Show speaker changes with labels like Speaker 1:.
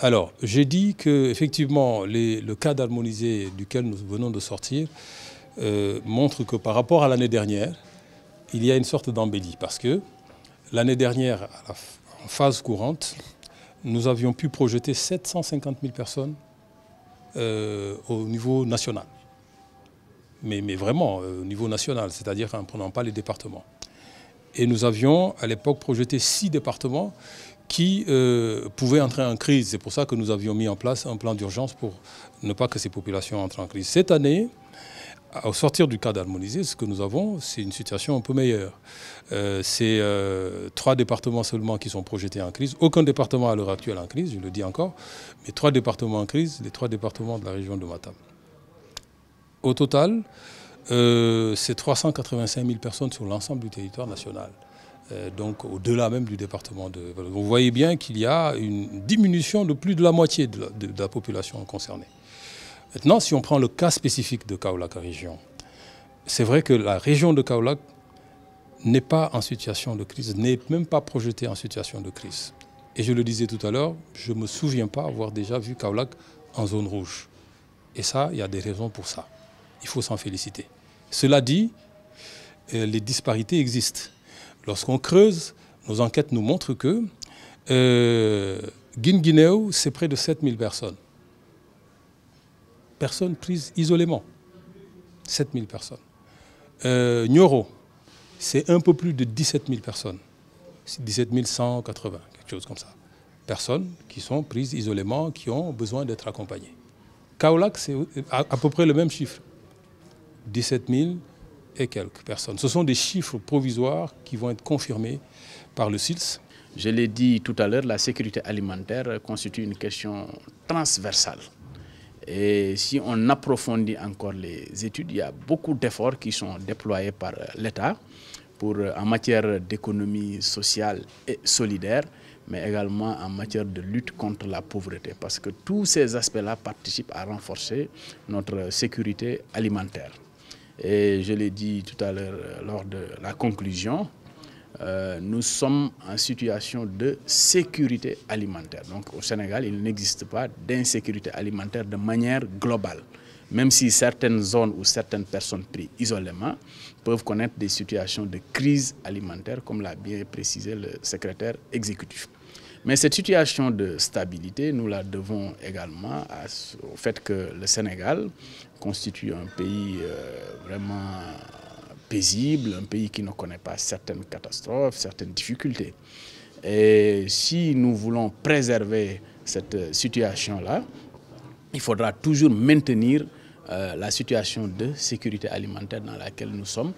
Speaker 1: Alors, j'ai dit que effectivement, le cas harmonisé duquel nous venons de sortir euh, montre que par rapport à l'année dernière, il y a une sorte d'embellie parce que l'année dernière, en phase courante, nous avions pu projeter 750 000 personnes euh, au niveau national mais, vraiment euh, au niveau national, c'est-à-dire en prenant pas les départements. Et nous avions à l'époque projeté six départements qui euh, pouvaient entrer en crise. C'est pour ça que nous avions mis en place un plan d'urgence pour ne pas que ces populations entrent en crise. Cette année, au sortir du cadre harmonisé, ce que nous avons, c'est une situation un peu meilleure. Euh, c'est trois départements seulement qui sont projetés en crise. Aucun département à l'heure actuelle en crise, je le dis encore, mais trois départements en crise, les trois départements de la région de Matam. Au total, euh, c'est 385 000 personnes sur l'ensemble du territoire national, euh, donc au-delà même du département de Vous voyez bien qu'il y a une diminution de plus de la moitié de la, population concernée. Maintenant, si on prend le cas spécifique de Kaolac région, c'est vrai que la région de Kaolac n'est pas en situation de crise, n'est même pas projetée en situation de crise. Et je le disais tout à l'heure, je ne me souviens pas avoir déjà vu Kaolac en zone rouge. Et ça, il y a des raisons pour ça. Il faut s'en féliciter. Cela dit, euh, les disparités existent. Lorsqu'on creuse, nos enquêtes nous montrent que euh, c'est près de 7000 personnes. Personnes prises isolément. 7000 personnes. Euh, Nyoro, c'est un peu plus de 17 000 personnes. 17 180, quelque chose comme ça. Personnes qui sont prises isolément, qui ont besoin d'être accompagnées. Kaolac, c'est euh, à peu près le même chiffre. 17 000 et quelques
Speaker 2: personnes. Ce sont des chiffres provisoires qui vont être confirmés par le SILS. Je l'ai dit tout à l'heure, la sécurité alimentaire constitue une question transversale. Et si on approfondit encore les études, il y a beaucoup d'efforts qui sont déployés par l'État euh, en matière d'économie sociale et solidaire, mais également en matière de lutte contre la pauvreté, parce que tous ces aspects-là participent à renforcer notre sécurité alimentaire. Et je l'ai dit tout à l'heure euh, lors de la conclusion, euh, nous sommes en situation de sécurité alimentaire. Donc au Sénégal, il n'existe pas d'insécurité alimentaire de manière globale. Même si certaines zones ou certaines personnes prises isolément peuvent connaître des situations de crise alimentaire, comme l'a bien précisé le secrétaire exécutif. Mais cette situation de stabilité, nous la devons également au fait que le Sénégal constitue un pays euh, vraiment paisible, un pays qui ne connaît pas certaines catastrophes, certaines difficultés. Et si nous voulons préserver cette situation-là, il faudra toujours maintenir euh, la situation de sécurité alimentaire dans laquelle nous sommes.